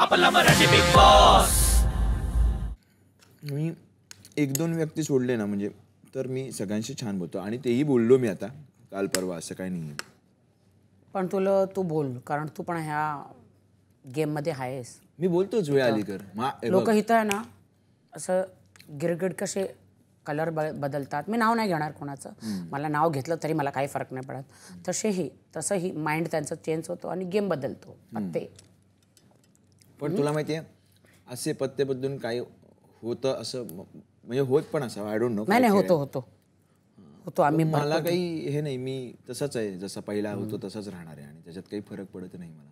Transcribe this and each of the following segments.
आपला Marathi big boss मी एक दोन व्यक्ती सोडले ना म्हणजे तर मी सगळ्यांशी छान बोलतो आणि तेही बोललो मी आता काल परवा असं काही नाही पण तुला तू बोल कारण तू पण ह्या मध्ये आहेस मी बोलतोच वेळ आली तर लोक हित आहे ना असं गिरगिड कसे कलर बदलतात मी नाव नाही घेणार कोणाचं मला नाव घेतलं तरी मला काही फरक नाही पडत तसेही तसंही माइंड त्यांचं चेंज होतो आणि गेम बदलतो ते पण तुला माहिती आहे असे पत्ते बदलून काही होतं असं म्हणजे होत पण असं आय डोंट नो नाही होतो होतो होतो आम्ही मला काही हे नाही मी तसंच आहे जसा पहिला होतो तसाच राहणार आहे आणि त्याच्यात काही फरक पडत नाही मला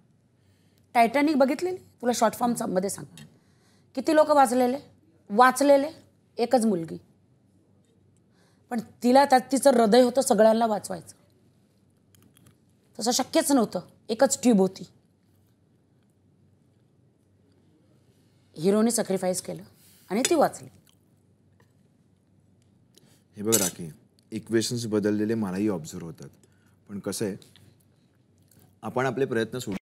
टायटॅनिक बघितली तुला शॉर्ट फॉर्म मध्ये सांग किती लोक वाचलेले वाचलेले एकच मुलगी पण तिला त्यात तिचं हृदय होतं सगळ्यांना वाचवायचं तसं शक्यच नव्हतं एकच ट्यूब होती हिरोने सॅक्रिफाईस केलं आणि ती वाचली हे बघ राखी इक्वेशन्स बदललेले मलाही ऑब्झर्व होतात पण कसं आहे आपण आपले प्रयत्न सोडू